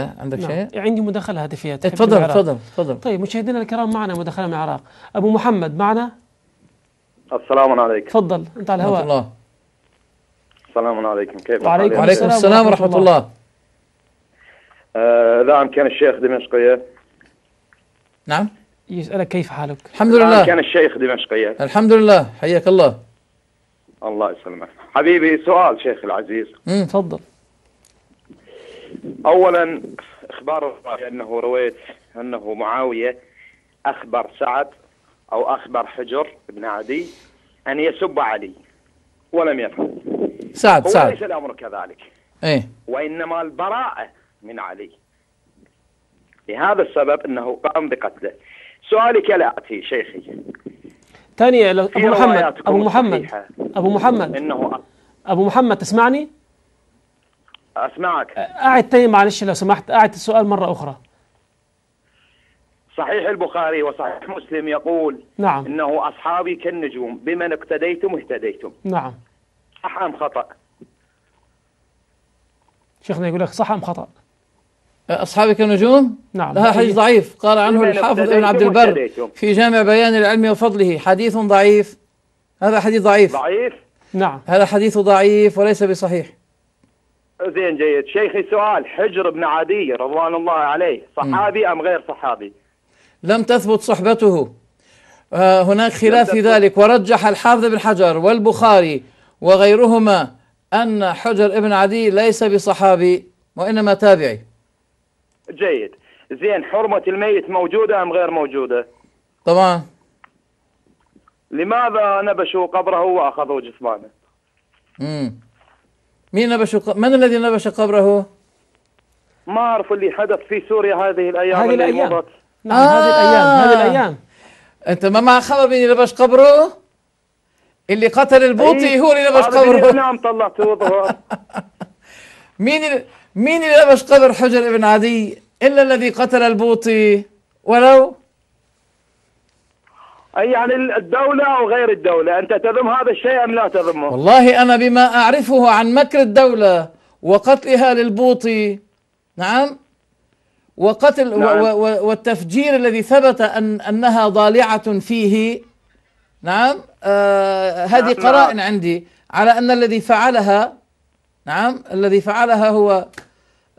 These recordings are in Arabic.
عندك نعم. شيء؟ عندي مداخلة هاتفية إيه، تفضل تفضل تفضل طيب مشاهدينا الكرام معنا مداخلة من العراق أبو محمد معنا السلام عليكم تفضل أنت على الهواء الله السلام عليكم كيف وعليكم عليكم السلام ورحمة الله, الله. آه كان الشيخ دمشقية نعم يسألك كيف حالك الحمد لله كان الشيخ دمشقية الحمد لله حياك الله الله يسلمك حبيبي سؤال شيخ العزيز تفضل اولا اخبار انه رويت انه معاويه اخبر سعد او اخبر حجر بن عدي ان يسب علي ولم يفعل سعد سعد وليس الامر كذلك ايه وانما البراءه من علي لهذا السبب انه قام بقتله سؤالك اتي شيخي ثانية ابو محمد ابو محمد ابو محمد انه ابو محمد تسمعني؟ اسمعك اعد تاني معلش لو سمحت اعد السؤال مره اخرى صحيح البخاري وصحيح مسلم يقول نعم انه اصحابي كالنجوم بمن اقتديتم اهتديتم نعم صح ام خطا شيخنا يقول لك صح ام خطا اصحابي كالنجوم نعم لا حديث ضعيف قال عنه الحافظ ابن عبد البر في جامع بيان العلم وفضله حديث ضعيف هذا حديث ضعيف ضعيف نعم هذا حديث ضعيف وليس بصحيح زين جيد شيخي سؤال حجر بن عدي رضوان الله عليه صحابي م. أم غير صحابي لم تثبت صحبته آه هناك خلاف في ذلك ورجح الحافظ بن حجر والبخاري وغيرهما أن حجر ابن عدي ليس بصحابي وإنما تابعي جيد زين حرمة الميت موجودة أم غير موجودة طبعا لماذا نبشوا قبره وأخذوا جثمانه امم مين نبش من الذي نبش قبره؟ ما أعرف اللي حدث في سوريا هذه الأيام هذه الأيام آه هذه الأيام هذه آه. الأيام أنت ما مع خبر مين نبش قبره؟ اللي قتل البوطي إيه، هو اللي نبش قبره نعم طلعت مين مين اللي نبش قبر حجر ابن عدي إلا الذي قتل البوطي ولو أي يعني الدولة أو غير الدولة أنت تذم هذا الشيء أم لا تذمه والله أنا بما أعرفه عن مكر الدولة وقتلها للبوطي نعم وقتل نعم. و و والتفجير الذي ثبت أن أنها ضالعة فيه نعم آه هذه نعم. قرائن نعم. عندي على أن الذي فعلها نعم الذي فعلها هو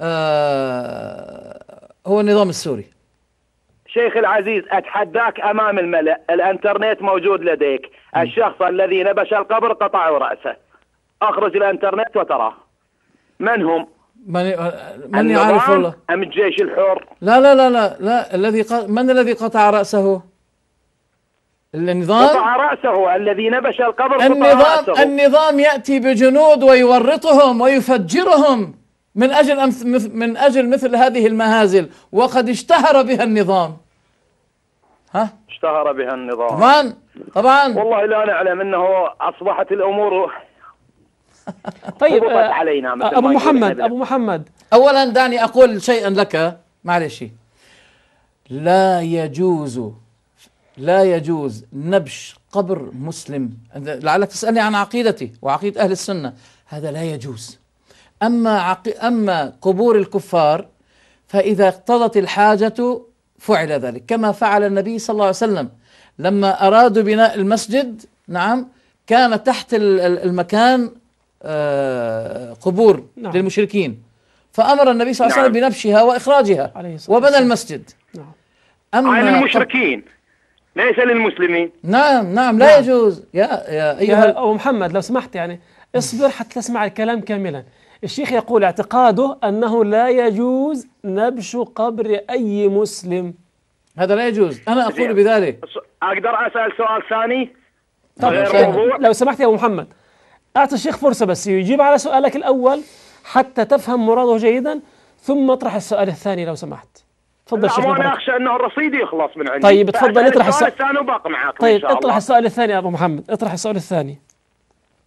آه هو النظام السوري شيخ العزيز أتحداك أمام الملأ الأنترنت موجود لديك الشخص الذي نبش القبر قطعوا رأسه أخرج الأنترنت وتراه من هم من آه، من يعرف الله؟ أم الجيش الحر لا لا لا لا, لا. الذي ق... من الذي قطع رأسه النظام قطع رأسه الذي نبش القبر النظام قطع رأسه. النظام يأتي بجنود ويورطهم ويفجرهم من أجل من أجل مثل هذه المهازل وقد اشتهر بها النظام ها اشتهر بها النظام طبعا طبعا والله لا نعلم أنه أصبحت الأمور طيب آه، علينا مثل أبو محمد أبو محمد أولا دعني أقول شيئا لك معلش لا يجوز لا يجوز نبش قبر مسلم لعلك تسألني عن عقيدتي وعقيدة أهل السنة هذا لا يجوز أما, عق... أما قبور الكفار فإذا اقتضت الحاجة فعل ذلك كما فعل النبي صلى الله عليه وسلم لما أرادوا بناء المسجد نعم كان تحت المكان آه، قبور نعم. للمشركين فأمر النبي صلى الله عليه وسلم نعم. بنبشها وإخراجها وبنى المسجد نعم. أما عن المشركين ليس للمسلمين نعم نعم لا نعم. يجوز يا يا أيها يا أبو محمد لو سمحت يعني اصبر حتى تسمع الكلام كاملا الشيخ يقول اعتقاده أنه لا يجوز نبش قبر أي مسلم هذا لا يجوز أنا أقول بذلك أقدر أسأل سؤال ثاني طبعا لو سمحت يا أبو محمد أعطي الشيخ فرصة بس يجيب على سؤالك الأول حتى تفهم مراده جيدا ثم اطرح السؤال الثاني لو سمحت تفضل شيخ انا اخشى انه الرصيد يخلص من عندي طيب تفضل اطرح السؤال الثاني وباقي معاك طيب اطرح السؤال الثاني يا ابو محمد اطرح السؤال الثاني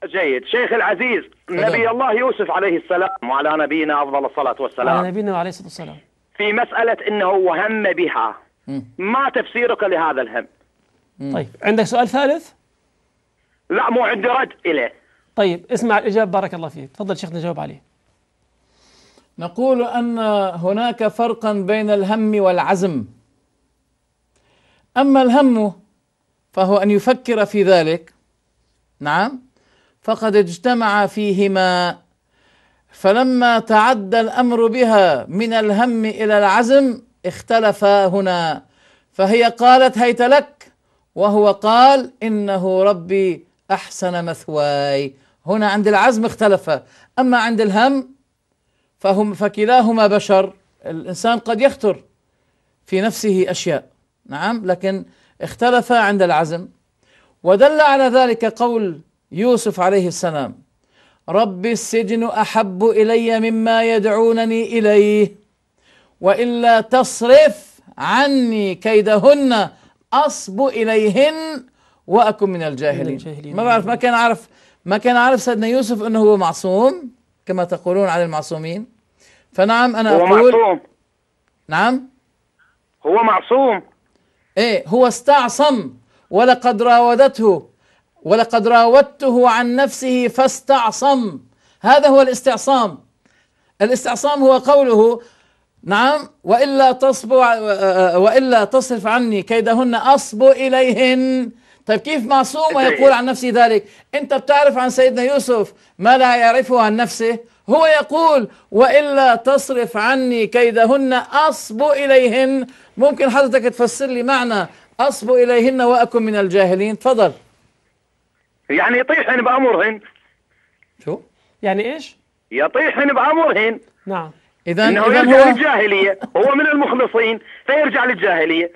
جيد شيخ العزيز نبي الله يوسف عليه السلام وعلى نبينا أفضل الصلاة والسلام على نبينا عليه الصلاة والسلام في مسألة أنه وهم بها م. ما تفسيرك لهذا الهم م. طيب عندك سؤال ثالث لا مو عندي رد إليه طيب اسمع الإجابة بارك الله فيك تفضل شيخنا جاوب عليه نقول أن هناك فرقا بين الهم والعزم أما الهم فهو أن يفكر في ذلك نعم فقد اجتمع فيهما فلما تعدى الامر بها من الهم الى العزم اختلفا هنا فهي قالت هيت لك وهو قال انه ربي احسن مثواي هنا عند العزم اختلفا اما عند الهم فهم فكلاهما بشر الانسان قد يخطر في نفسه اشياء نعم لكن اختلفا عند العزم ودل على ذلك قول يوسف عليه السلام رب السجن أحب إلي مما يدعونني إليه وإلا تصرف عني كيدهن أصب إليهن وأكن من الجاهلين, الجاهلين ما بعرف ما كان عارف ما كان عارف سيدنا يوسف أنه هو معصوم كما تقولون عن المعصومين فنعم أنا هو أقول معصوم نعم هو معصوم إيه هو استعصم ولقد راودته ولقد راودته عن نفسه فاستعصم هذا هو الاستعصام الاستعصام هو قوله نعم والا تصب آه، آه، آه، والا تصرف عني كيدهن اصب اليهن طيب كيف معصوم ويقول عن نفسه ذلك انت بتعرف عن سيدنا يوسف ما لا يعرفه عن نفسه هو يقول والا تصرف عني كيدهن اصب اليهن ممكن حضرتك تفسر لي معنى اصب اليهن واكن من الجاهلين تفضل يعني يطيحن بأمرهن شو؟ يعني إيش؟ يطيحن بأمرهن نعم إذا إنه إذن يرجع هو... للجاهلية هو من المخلصين فيرجع للجاهلية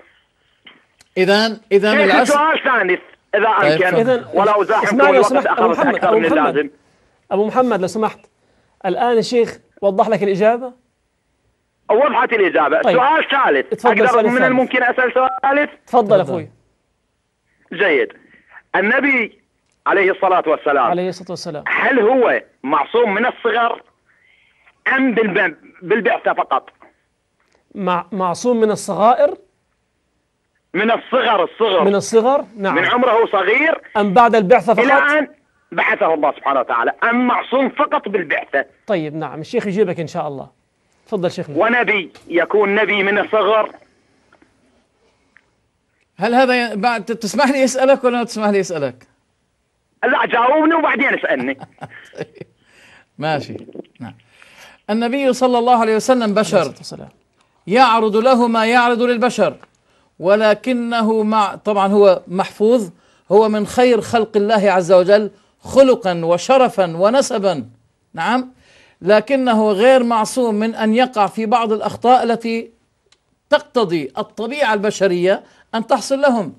إذا إذا العصر سؤال ثالث إذا أمكن طيب، إذن ولا أزاحمكم الوقت اخر أكثر أبو من اللازم أبو محمد لو سمحت الآن الشيخ وضح لك الإجابة وضحت الإجابة طيب. سؤال ثالث أقدر من الممكن أسأل سؤال ثالث تفضل أخوي جيد النبي عليه الصلاة والسلام عليه الصلاة والسلام هل هو معصوم من الصغر أم بالبعثة فقط مع معصوم من الصغائر من الصغر الصغر من الصغر نعم من عمره صغير أم بعد البعثة فقط إلى أن بعثه الله سبحانه وتعالى أم معصوم فقط بالبعثة طيب نعم الشيخ يجيبك إن شاء الله تفضل شيخنا ونبي يكون نبي من الصغر هل هذا بعد تسمح لي أسألك ولا تسمح لي أسألك لا جاوبني وبعدين اسالني ماشي نعم النبي صلى الله عليه وسلم بشر يعرض له ما يعرض للبشر ولكنه مع طبعا هو محفوظ هو من خير خلق الله عز وجل خلقا وشرفا ونسبا نعم لكنه غير معصوم من ان يقع في بعض الاخطاء التي تقتضي الطبيعه البشريه ان تحصل لهم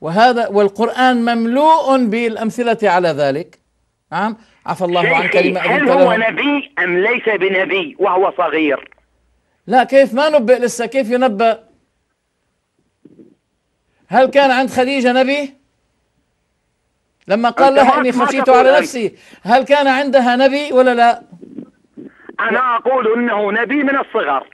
وهذا والقرآن مملوء بالأمثلة على ذلك نعم عفى الله عن كلمة هل هو نبي أم ليس بنبي وهو صغير لا كيف ما نبئ لسه كيف ينبأ هل كان عند خديجة نبي لما قال لها إني خشيت على نفسي هل كان عندها نبي ولا لا أنا أقول إنه نبي من الصغر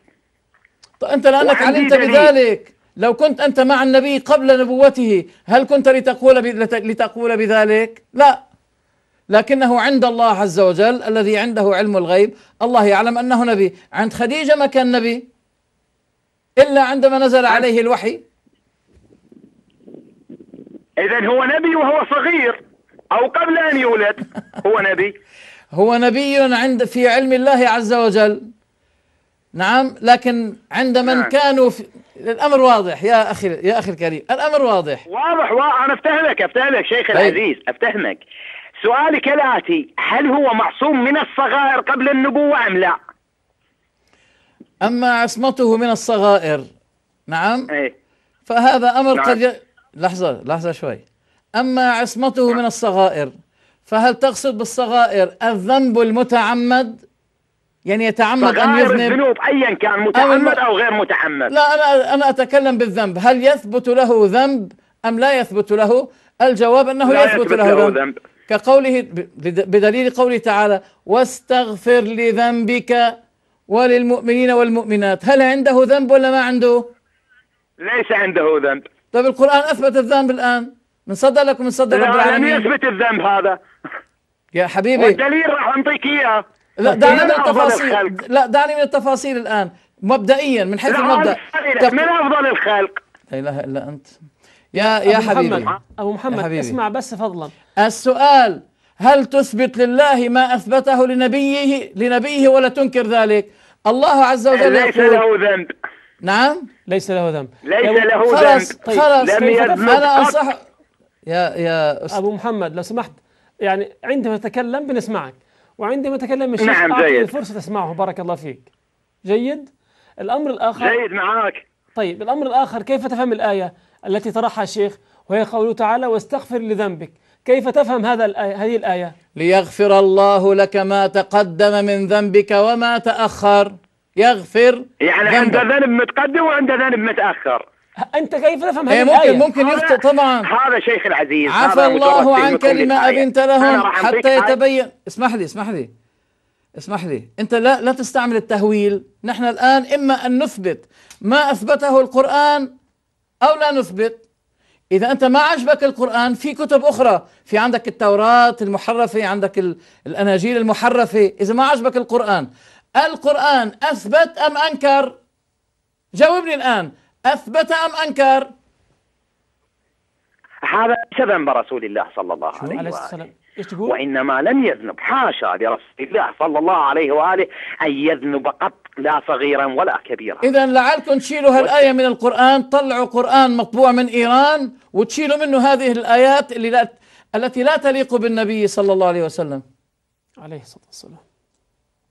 طيب أنت لأنك علمت بذلك لو كنت أنت مع النبي قبل نبوته هل كنت لتقول لتقول بذلك؟ لا لكنه عند الله عز وجل الذي عنده علم الغيب الله يعلم أنه نبي عند خديجة ما كان نبي إلا عندما نزل عليه الوحي إذا هو نبي وهو صغير أو قبل أن يولد هو نبي هو نبي عند في علم الله عز وجل نعم لكن عند من نعم. كانوا في الامر واضح يا اخي يا اخي الكريم الامر واضح واضح واضح انا افتهمك افتهمك شيخ طيب. العزيز افتهمك سؤالي كالاتي هل هو معصوم من الصغائر قبل النبوه ام لا؟ اما عصمته من الصغائر نعم ايه فهذا امر نعم. قد ي... لحظه لحظه شوي اما عصمته نعم. من الصغائر فهل تقصد بالصغائر الذنب المتعمد يعني يتعمد أن يذنب الذنوب أيا كان متعمد أو, أو غير متعمد لا أنا أنا أتكلم بالذنب هل يثبت له ذنب أم لا يثبت له الجواب أنه لا يثبت, يثبت له, له ذنب, ذنب. كقوله بدليل قوله تعالى واستغفر لذنبك وللمؤمنين والمؤمنات هل عنده ذنب ولا ما عنده ليس عنده ذنب طيب القرآن أثبت الذنب الآن من صدق لكم ومن صدق لا لم يثبت الذنب هذا يا حبيبي والدليل راح أعطيك إياه لا دعني من التفاصيل لا دعني من التفاصيل الان مبدئيا من حيث المبدا من افضل الخلق لا اله الا انت يا يا حبيبي ابو محمد حبيبي. اسمع بس فضلا السؤال هل تثبت لله ما اثبته لنبيه لنبيه ولا تنكر ذلك؟ الله عز وجل ليس له ذنب نعم ليس له ذنب ليس له ذنب خلاص طيب. خلاص لم يذنب انا انصح يا يا أست... ابو محمد لو سمحت يعني عندما تتكلم بنسمعك وعندما تكلم الشيخ نعم أعطي الفرصة تسمعه بارك الله فيك جيد الأمر الآخر جيد معك طيب الأمر الآخر كيف تفهم الآية التي طرحها الشيخ وهي قوله تعالى واستغفر لذنبك كيف تفهم هذا الآية هذه الآية ليغفر الله لك ما تقدم من ذنبك وما تأخر يغفر يعني ذنبك. عند ذنب متقدم وعند ذنب متأخر انت كيف نفهم إيه، هذه ممكن الآية؟ ممكن يخطئ طبعا هذا شيخ العزيز عفى الله عنك لما اذنت لهم حتى يتبين اسمح لي اسمح لي اسمح لي انت لا لا تستعمل التهويل نحن الان اما ان نثبت ما اثبته القران او لا نثبت إذا أنت ما عجبك القرآن في كتب أخرى في عندك التوراة المحرفة عندك الأناجيل المحرفة إذا ما عجبك القرآن القرآن أثبت أم أنكر جاوبني الآن أثبت أم أنكر هذا ليس برسول رسول الله صلى الله عليه وسلم وإنما لم يذنب حاشا لرسول الله صلى الله عليه وآله أن يذنب قط لا صغيرا ولا كبيرا إذا لعلكم تشيلوا هالآية من القرآن طلعوا قرآن مطبوع من إيران وتشيلوا منه هذه الآيات اللي لا التي لا تليق بالنبي صلى الله عليه وسلم عليه الصلاة والسلام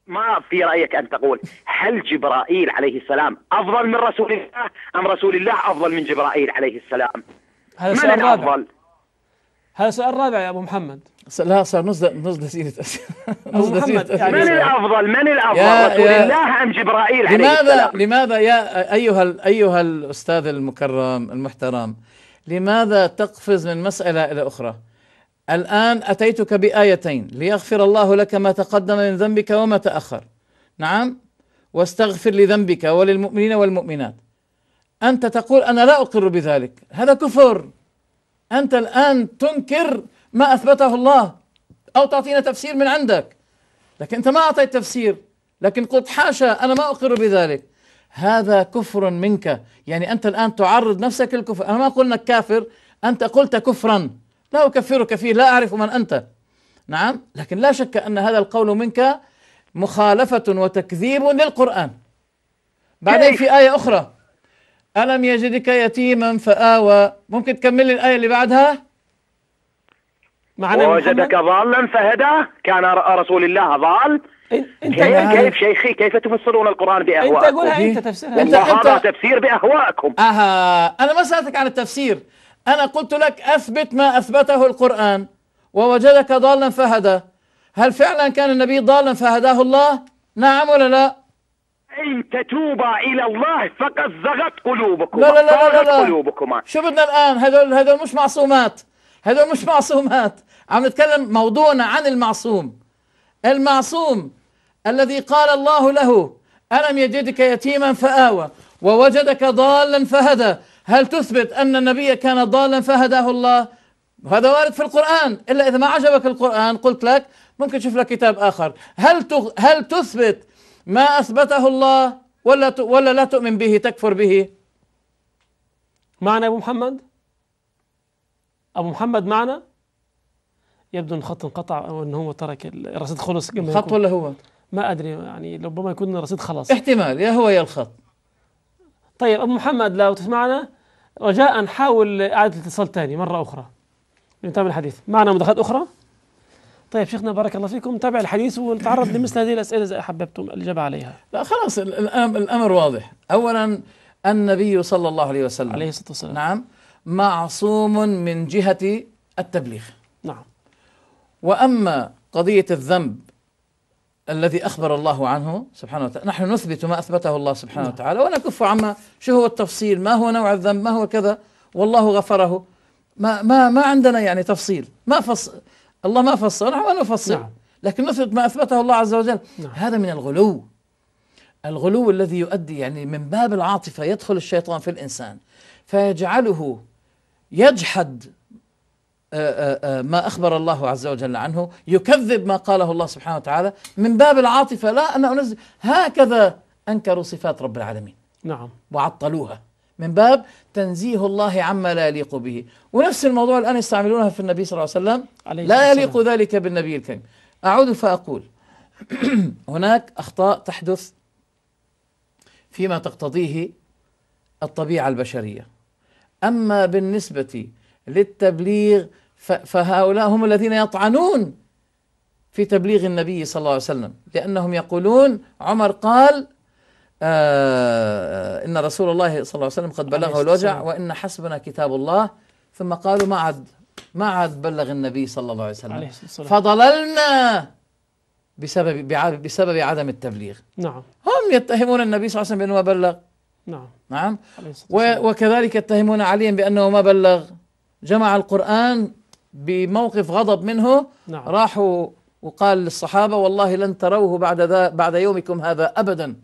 ما في رايك ان تقول هل جبرائيل عليه السلام افضل من رسول الله ام رسول الله افضل من جبرائيل عليه السلام؟ هذا سؤال رابع أفضل؟ هذا سؤال رابع يا ابو محمد لا صار نزل نزل سيرة نزل سيرة يعني من الافضل من الافضل رسول الله ام جبرائيل عليه لماذا السلام؟ لماذا يا ايها ايها الاستاذ المكرم المحترم لماذا تقفز من مساله الى اخرى؟ الآن أتيتك بآيتين ليغفر الله لك ما تقدم من ذنبك وما تأخر نعم واستغفر لذنبك وللمؤمنين والمؤمنات أنت تقول أنا لا أقر بذلك هذا كفر أنت الآن تنكر ما أثبته الله أو تعطينا تفسير من عندك لكن أنت ما أعطيت تفسير لكن قلت حاشا أنا ما أقر بذلك هذا كفر منك يعني أنت الآن تعرض نفسك للكفر أنا ما قلنا كافر أنت قلت كفرا لا أكفرك فيه لا أعرف من أنت نعم لكن لا شك أن هذا القول منك مخالفة وتكذيب للقرآن بعدين إيه. في آية أخرى ألم يجدك يتيما فآوى ممكن تكمل لي الآية اللي بعدها معنا وجدك ضالا فهدى كان رسول الله ضال انت كيف, كيف شيخي كيف تفسرون القران باهوائكم؟ انت قولها انت إيه؟ تفسيرها يعني انت, انت تفسير باهوائكم اها انا ما سالتك عن التفسير أنا قلت لك أثبت ما أثبته القرآن ووجدك ضالا فهدى هل فعلا كان النبي ضالا فهداه الله نعم ولا لا إن تتوبا إلى الله فقد زغت قلوبكم لا لا لا لا, لا. قلوبكما شو بدنا الآن هذول هذول مش معصومات هذول مش معصومات عم نتكلم موضوعنا عن المعصوم المعصوم الذي قال الله له ألم يجدك يتيما فآوى ووجدك ضالا فهدى هل تثبت أن النبي كان ضالا فهداه الله هذا وارد في القرآن إلا إذا ما عجبك القرآن قلت لك ممكن تشوف لك كتاب آخر هل هل تثبت ما أثبته الله ولا ولا لا تؤمن به تكفر به معنا أبو محمد أبو محمد معنا يبدو أن الخط انقطع أو أن هو ترك الرصيد خلص الخط ولا هو ما أدري يعني ربما يكون الرصيد خلص احتمال يا هو يا الخط طيب أبو محمد لو تسمعنا رجاء حاول إعادة الاتصال ثاني مرة أخرى نتابع الحديث معنا مداخلات أخرى طيب شيخنا بارك الله فيكم تابع الحديث ونتعرض لمثل هذه الأسئلة إذا أحببتم الإجابة عليها لا خلاص الأمر واضح أولا النبي صلى الله عليه وسلم عليه الصلاة والسلام نعم معصوم من جهة التبليغ نعم وأما قضية الذنب الذي أخبر الله عنه سبحانه وتعالى نحن نثبت ما أثبته الله سبحانه وتعالى ونكف عما شو هو التفصيل ما هو نوع الذنب ما هو كذا والله غفره ما ما ما عندنا يعني تفصيل ما فص الله ما فصل نحن نفصل نعم. لكن نثبت ما أثبته الله عز وجل نعم. هذا من الغلو الغلو الذي يؤدي يعني من باب العاطفة يدخل الشيطان في الإنسان فيجعله يجحد آه، آه، آه، ما أخبر الله عز وجل عنه يكذب ما قاله الله سبحانه وتعالى من باب العاطفة لا أنا أنزل هكذا أنكروا صفات رب العالمين نعم وعطلوها من باب تنزيه الله عما لا يليق به ونفس الموضوع الآن يستعملونها في النبي صلى الله عليه وسلم عليه لا يليق ذلك بالنبي الكريم أعود فأقول هناك أخطاء تحدث فيما تقتضيه الطبيعة البشرية أما بالنسبة للتبليغ فهؤلاء هم الذين يطعنون في تبليغ النبي صلى الله عليه وسلم لأنهم يقولون عمر قال آه, آه، إن رسول الله صلى الله عليه وسلم قد بلغه الوجع وإن حسبنا كتاب الله ثم قالوا ما عد ما عد بلغ النبي صلى الله عليه وسلم فضللنا بسبب بسبب عدم التبليغ نعم هم يتهمون النبي صلى الله عليه وسلم بأنه ما بلغ نعم نعم وكذلك يتهمون عليا بأنه ما بلغ جمع القرآن بموقف غضب منه نعم. راحوا وقال للصحابة والله لن تروه بعد ذا بعد يومكم هذا أبدا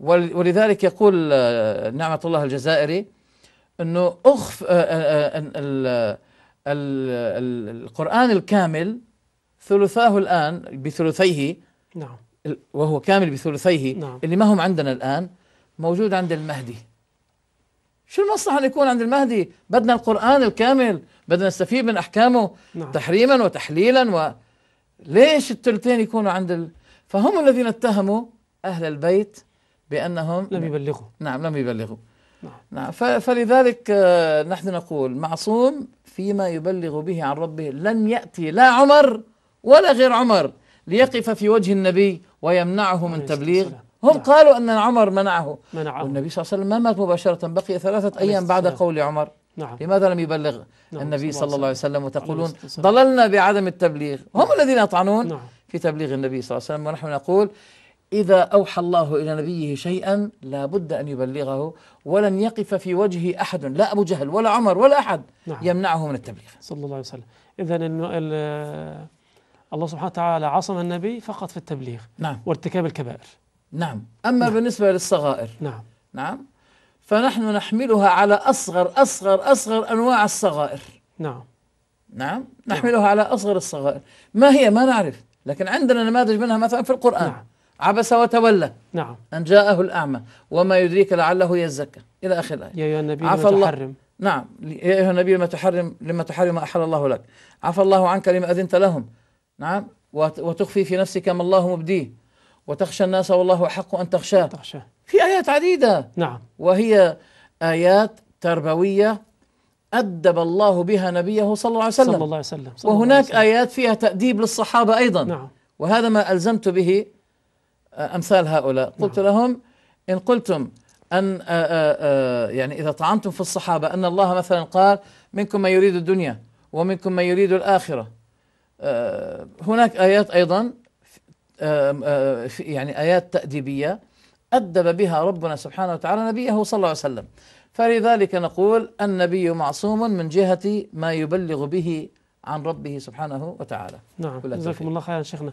ولذلك يقول آه، نعمة الله الجزائري أنه أخف آه، آه، القرآن الكامل ثلثاه الآن بثلثيه نعم وهو كامل بثلثيه نعم. اللي ما هم عندنا الآن موجود عند المهدي شو المصلحة اللي يكون عند المهدي بدنا القرآن الكامل بدنا نستفيد من أحكامه نعم. تحريما وتحليلا و... ليش الثلثين يكونوا عند ال... فهم الذين اتهموا أهل البيت بأنهم لم يبلغوا نعم لم يبلغوا نعم, نعم. ف... فلذلك آه، نحن نقول معصوم فيما يبلغ به عن ربه لن يأتي لا عمر ولا غير عمر ليقف في وجه النبي ويمنعه من تبليغ هم نعم. قالوا أن عمر منعه منعه والنبي صلى الله عليه وسلم ما مات مباشرة بقي ثلاثة أيام بعد قول عمر نعم. لماذا لم يبلغ نعم. النبي صلى الله عليه وسلم وتقولون ضللنا بعدم التبليغ هم نعم. الذين يطعنون نعم. في تبليغ النبي صلى الله عليه وسلم ونحن نقول إذا أوحى الله إلى نبيه شيئا لا بد أن يبلغه ولن يقف في وجهه أحد لا أبو جهل ولا عمر ولا أحد نعم. يمنعه من التبليغ صلى الله عليه وسلم إذا الله سبحانه وتعالى عصم النبي فقط في التبليغ نعم. وارتكاب الكبائر نعم أما نعم. بالنسبة للصغائر نعم نعم فنحن نحملها على أصغر أصغر أصغر أنواع الصغائر نعم نعم, نعم. نحملها نعم. على أصغر الصغائر ما هي ما نعرف لكن عندنا نماذج منها مثلا في القرآن نعم. عبس وتولى نعم أن جاءه الأعمى وما يدريك لعله يزكى إلى آخر الآية يا أيها النبي عفى الله تحرم نعم يا أيها النبي لما تحرم لما تحرم ما أحل الله لك عفى الله عنك لما أذنت لهم نعم وتخفي في نفسك ما الله مبديه وتخشى الناس والله أحق أن تخشاه تخشى. في آيات عديدة نعم وهي آيات تربوية أدب الله بها نبيه صلى الله عليه وسلم, صلى الله عليه وسلم. صلى وهناك الله عليه وسلم. آيات فيها تأديب للصحابة أيضا نعم. وهذا ما ألزمت به آه، أمثال هؤلاء نعم. قلت نعم. لهم إن قلتم أن آآ آه، آآ آه، يعني إذا طعنتم في الصحابة أن الله مثلا قال منكم من يريد الدنيا ومنكم من يريد الآخرة هناك آيات أيضا يعني آيات تأديبية أدب بها ربنا سبحانه وتعالى نبيه صلى الله عليه وسلم فلذلك نقول النبي معصوم من جهة ما يبلغ به عن ربه سبحانه وتعالى نعم جزاكم الله خيرا شيخنا